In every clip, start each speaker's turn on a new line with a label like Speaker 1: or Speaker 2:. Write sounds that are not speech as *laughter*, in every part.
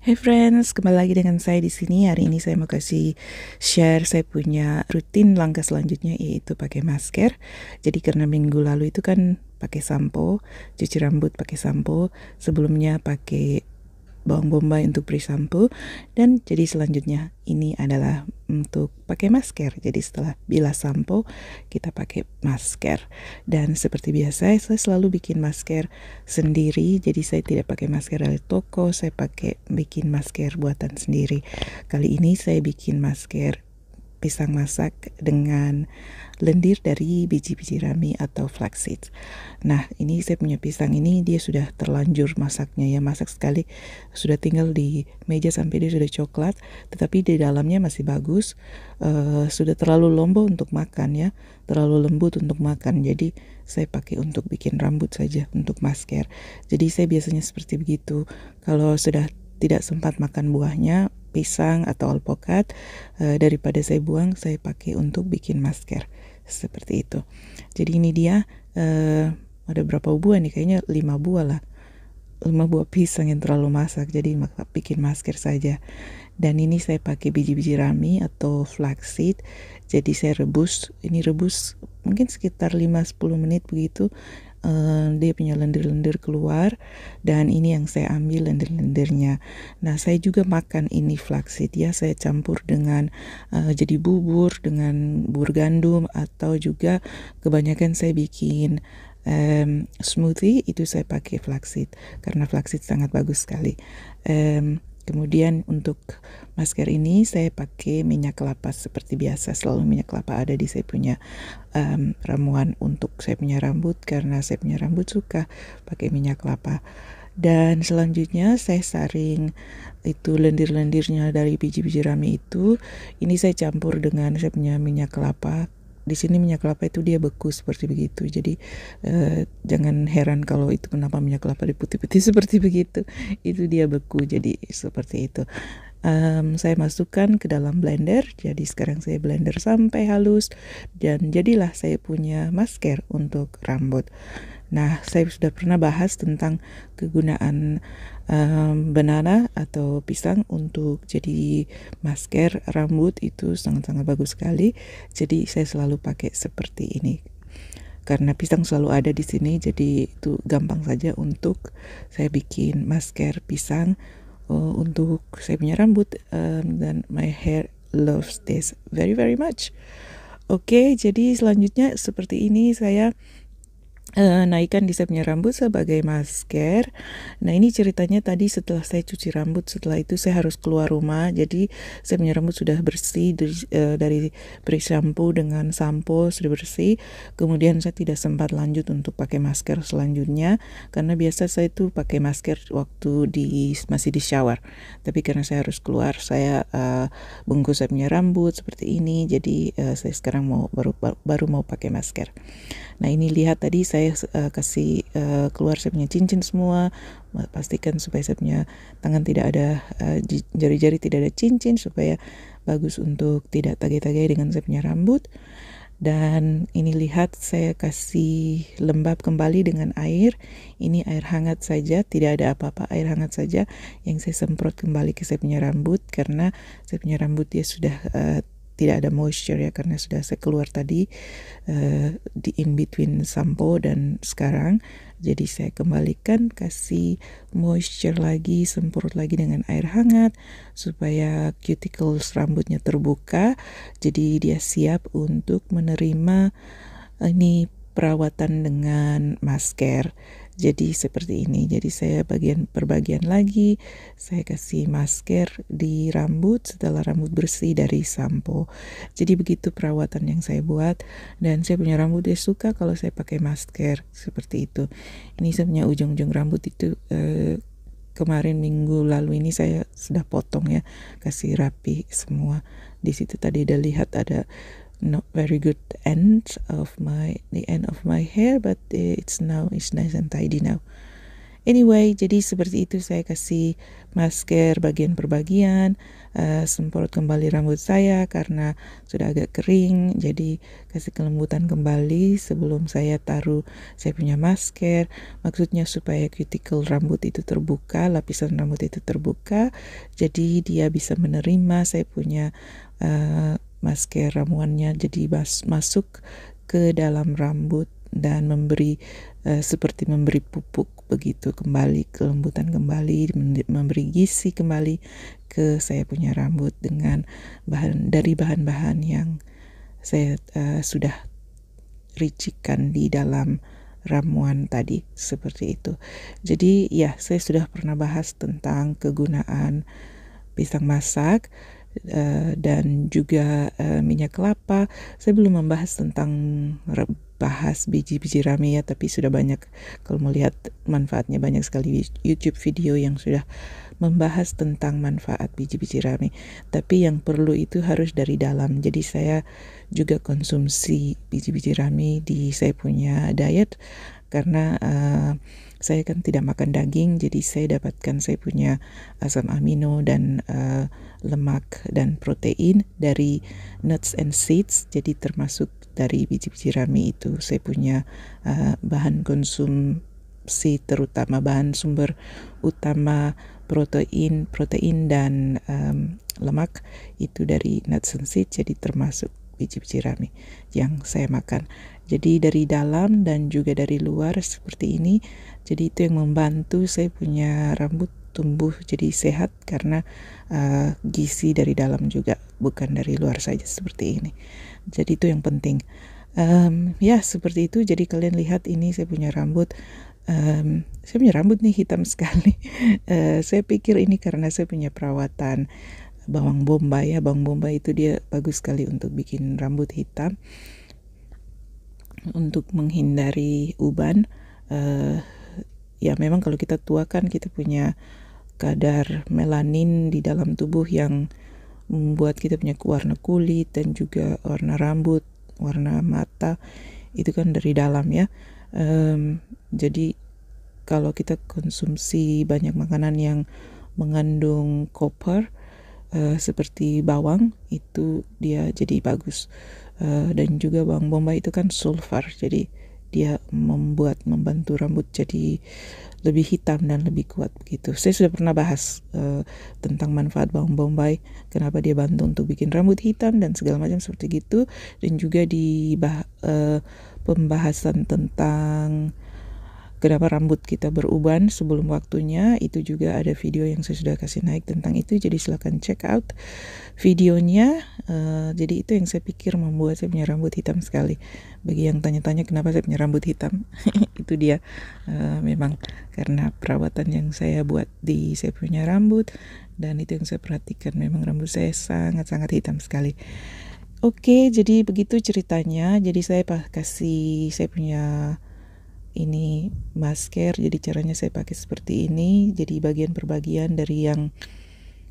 Speaker 1: Hey friends, kembali lagi dengan saya di sini. Hari ini saya mau kasih share saya punya rutin langkah selanjutnya yaitu pakai masker. Jadi karena minggu lalu itu kan pakai sampo, cuci rambut pakai sampo, sebelumnya pakai bawang bombay untuk sampo dan jadi selanjutnya ini adalah untuk pakai masker. Jadi setelah bilas sampo kita pakai masker. Dan seperti biasa saya selalu bikin masker sendiri. Jadi saya tidak pakai masker dari toko, saya pakai bikin masker buatan sendiri. Kali ini saya bikin masker pisang masak dengan lendir dari biji-biji rami atau flaxseed. Nah, ini saya punya pisang ini dia sudah terlanjur masaknya ya, masak sekali sudah tinggal di meja sampai dia sudah coklat, tetapi di dalamnya masih bagus, uh, sudah terlalu lombo untuk makan ya, terlalu lembut untuk makan. Jadi saya pakai untuk bikin rambut saja untuk masker. Jadi saya biasanya seperti begitu. Kalau sudah tidak sempat makan buahnya, pisang atau alpokat uh, eh, daripada saya buang saya pakai untuk bikin masker seperti itu jadi ini dia uh, ada berapa buah nih kayaknya lima buah lah lima buah pisang yang terlalu masak jadi bikin masker saja dan ini saya pakai biji-biji rami atau flaxseed jadi saya rebus ini rebus mungkin sekitar 5-10 menit begitu uh, dia punya lendir-lendir keluar dan ini yang saya ambil lendir-lendirnya. Nah, saya juga makan ini flaxseed ya, saya campur dengan uh, jadi bubur dengan bubur gandum atau juga kebanyakan saya bikin um, smoothie itu saya pakai flaxseed karena flaxseed sangat bagus sekali. Um, Kemudian untuk masker ini saya pakai minyak kelapa seperti biasa. Selalu minyak kelapa ada di saya punya um, ramuan untuk saya punya rambut karena saya punya rambut suka pakai minyak kelapa. Dan selanjutnya saya saring itu lendir-lendirnya dari biji-biji rami itu. Ini saya campur dengan saya punya minyak kelapa di sini minyak kelapa itu dia beku seperti begitu. Jadi eh, jangan heran kalau itu kenapa minyak kelapa diputih-putih *laughs* seperti begitu. Itu dia beku jadi seperti itu. Um, saya masukkan ke dalam blender. Jadi sekarang saya blender sampai halus dan jadilah saya punya masker untuk rambut. Nah, saya sudah pernah bahas tentang kegunaan um, banana atau pisang untuk jadi masker rambut itu sangat-sangat bagus sekali. Jadi saya selalu pakai seperti ini. Karena pisang selalu ada di sini jadi itu gampang saja untuk saya bikin masker pisang uh, untuk saya punya rambut um, dan my hair loves this very very much. Oke, okay, jadi selanjutnya seperti ini saya Uh, naikkan disepnya rambut sebagai masker. Nah ini ceritanya tadi setelah saya cuci rambut, setelah itu saya harus keluar rumah. Jadi disepnya rambut sudah bersih dari, uh, dari beri sampo dengan sampo sudah bersih. Kemudian saya tidak sempat lanjut untuk pakai masker selanjutnya karena biasa saya itu pakai masker waktu di masih di shower. Tapi karena saya harus keluar, saya uh, bungkus sepnya rambut seperti ini. Jadi uh, saya sekarang mau baru baru mau pakai masker. Nah ini lihat tadi saya saya uh, kasih uh, keluar saya punya cincin semua pastikan supaya saya punya tangan tidak ada eh, jari-jari uh, tidak ada cincin supaya bagus untuk tidak tagai-tagai dengan saya punya rambut dan ini lihat saya kasih lembab kembali dengan air ini air hangat saja tidak ada apa-apa air hangat saja yang saya semprot kembali ke saya punya rambut karena saya punya rambut dia sudah uh, tidak ada moisture ya karena sudah saya keluar tadi uh, di in between sampo dan sekarang jadi saya kembalikan kasih moisture lagi semprot lagi dengan air hangat supaya cuticles rambutnya terbuka jadi dia siap untuk menerima eh, ini perawatan dengan masker jadi seperti ini jadi saya bagian perbagian lagi saya kasih masker di rambut setelah rambut bersih dari sampo jadi begitu perawatan yang saya buat dan saya punya rambut dia suka kalau saya pakai masker seperti itu ini sebenarnya ujung-ujung rambut itu eh, kemarin minggu lalu ini saya sudah potong ya kasih rapi semua di situ tadi udah lihat ada not very good end of my the end of my hair but it's now it's nice and tidy now anyway jadi seperti itu saya kasih masker bagian per bagian uh, eh, semprot kembali rambut saya karena sudah agak kering jadi kasih kelembutan kembali sebelum saya taruh saya punya masker maksudnya supaya cuticle rambut itu terbuka lapisan rambut itu terbuka jadi dia bisa menerima saya punya uh, masker ramuannya jadi bas masuk ke dalam rambut dan memberi uh, seperti memberi pupuk begitu kembali kelembutan kembali memberi gizi kembali ke saya punya rambut dengan bahan dari bahan-bahan yang saya uh, sudah ricikan di dalam ramuan tadi seperti itu. Jadi ya saya sudah pernah bahas tentang kegunaan pisang masak Eh, dan juga eh, minyak kelapa. Saya belum membahas tentang bahas biji-biji rame ya, tapi sudah banyak kalau melihat manfaatnya banyak sekali YouTube video yang sudah membahas tentang manfaat biji-biji rame. Tapi yang perlu itu harus dari dalam. Jadi saya juga konsumsi biji-biji rame di saya punya diet karena uh, saya kan tidak makan daging jadi saya dapatkan saya punya asam amino dan uh, lemak dan protein dari nuts and seeds jadi termasuk dari biji-biji rami itu saya punya uh, bahan konsumsi terutama bahan sumber utama protein protein dan um, lemak itu dari nuts and seeds jadi termasuk biji-biji rami yang saya makan jadi dari dalam dan juga dari luar seperti ini. Jadi itu yang membantu saya punya rambut tumbuh jadi sehat karena uh, gizi dari dalam juga bukan dari luar saja seperti ini. Jadi itu yang penting. Um, ya seperti itu. Jadi kalian lihat ini saya punya rambut. Um, saya punya rambut nih hitam *laughs* sekali. uh, saya pikir ini karena saya punya perawatan bawang bombay ya. Bawang bombay itu dia bagus sekali untuk bikin rambut hitam untuk menghindari uban uh, ya memang kalau kita tua kan kita punya kadar melanin di dalam tubuh yang membuat kita punya warna kulit dan juga warna rambut, warna mata itu kan dari dalam ya. Um, jadi kalau kita konsumsi banyak makanan yang mengandung koper uh, seperti bawang itu dia jadi bagus uh, dan juga bawang bombay itu kan sulfur jadi dia membuat membantu rambut jadi lebih hitam dan lebih kuat begitu. Saya sudah pernah bahas uh, tentang manfaat bawang bombay, kenapa dia bantu untuk bikin rambut hitam dan segala macam seperti itu. dan juga di bah, uh, pembahasan tentang kenapa rambut kita beruban sebelum waktunya itu juga ada video yang saya sudah kasih naik tentang itu jadi silahkan check out videonya uh, jadi itu yang saya pikir membuat saya punya rambut hitam sekali bagi yang tanya-tanya kenapa saya punya rambut hitam *laughs* itu dia uh, memang karena perawatan yang saya buat di saya punya rambut dan itu yang saya perhatikan memang rambut saya sangat-sangat hitam sekali Oke, okay, jadi begitu ceritanya. Jadi saya kasih saya punya ini masker jadi caranya saya pakai seperti ini jadi bagian per bagian dari yang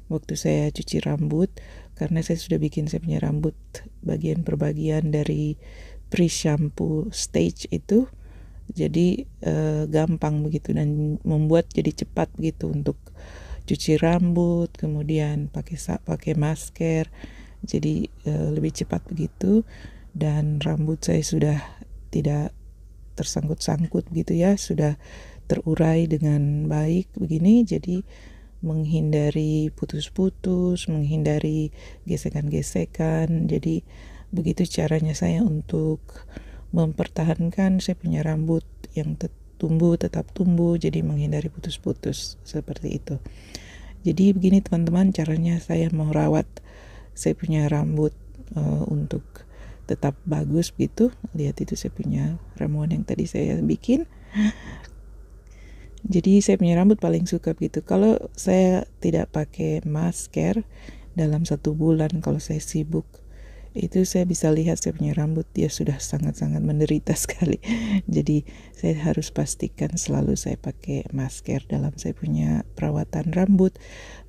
Speaker 1: waktu saya cuci rambut karena saya sudah bikin saya punya rambut bagian per bagian dari pre shampoo stage itu jadi eh, gampang begitu dan membuat jadi cepat begitu untuk cuci rambut kemudian pakai pakai masker jadi eh, lebih cepat begitu dan rambut saya sudah tidak tersangkut-sangkut gitu ya sudah terurai dengan baik begini jadi menghindari putus-putus, menghindari gesekan-gesekan. Jadi begitu caranya saya untuk mempertahankan saya punya rambut yang tumbuh tetap tumbuh jadi menghindari putus-putus seperti itu. Jadi begini teman-teman caranya saya merawat saya punya rambut uh, untuk tetap bagus gitu lihat itu saya punya ramuan yang tadi saya bikin jadi saya punya rambut paling suka gitu kalau saya tidak pakai masker dalam satu bulan kalau saya sibuk itu saya bisa lihat saya punya rambut dia sudah sangat-sangat menderita *laughs* sekali jadi saya harus pastikan selalu saya pakai masker dalam saya punya perawatan rambut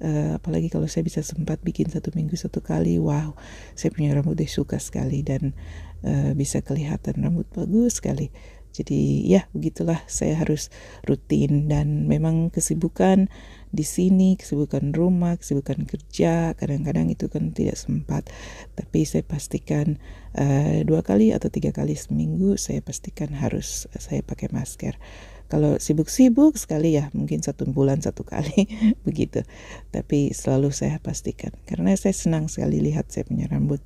Speaker 1: uh, apalagi kalau saya bisa sempat bikin satu minggu satu kali wow saya punya rambut dia suka sekali dan uh, bisa kelihatan rambut bagus sekali jadi ya begitulah saya harus rutin dan memang kesibukan di sini, kesibukan rumah, kesibukan kerja, kadang-kadang itu kan tidak sempat. Tapi saya pastikan uh, dua kali atau tiga kali seminggu saya pastikan harus eh, saya pakai masker. Kalau sibuk-sibuk sekali ya mungkin satu bulan satu kali *laughs* begitu. Tapi selalu saya pastikan karena saya senang sekali lihat saya punya rambut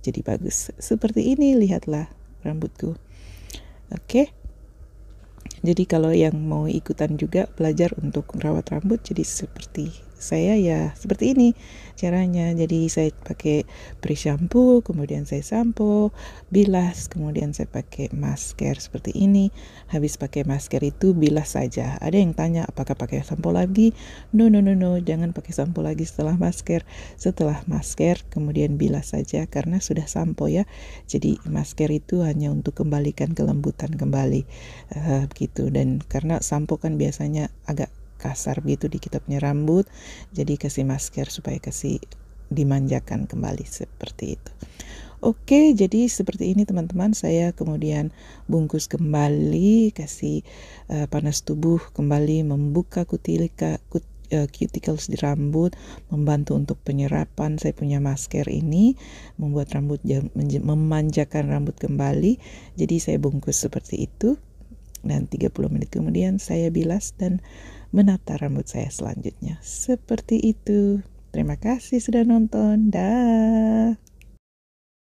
Speaker 1: jadi bagus. Seperti ini lihatlah rambutku. Oke. Okay? Jadi kalau yang mau ikutan juga belajar untuk merawat rambut jadi seperti saya ya seperti ini caranya jadi saya pakai pre shampoo kemudian saya sampo bilas kemudian saya pakai masker seperti ini habis pakai masker itu bilas saja ada yang tanya apakah pakai sampo lagi no no no no jangan pakai sampo lagi setelah masker setelah masker kemudian bilas saja karena sudah sampo ya jadi masker itu hanya untuk kembalikan kelembutan kembali uh, eh, begitu dan karena sampo kan biasanya agak kasar gitu di kitabnya rambut jadi kasih masker supaya kasih dimanjakan kembali seperti itu Oke, jadi seperti ini teman-teman, saya kemudian bungkus kembali, kasih uh, panas tubuh kembali, membuka kutilika, kut, eh, cuticles di rambut, membantu untuk penyerapan. Saya punya masker ini, membuat rambut memanjakan rambut kembali. Jadi saya bungkus seperti itu, dan 30 menit kemudian saya bilas dan menata rambut saya selanjutnya. Seperti itu. Terima kasih sudah nonton. Dah.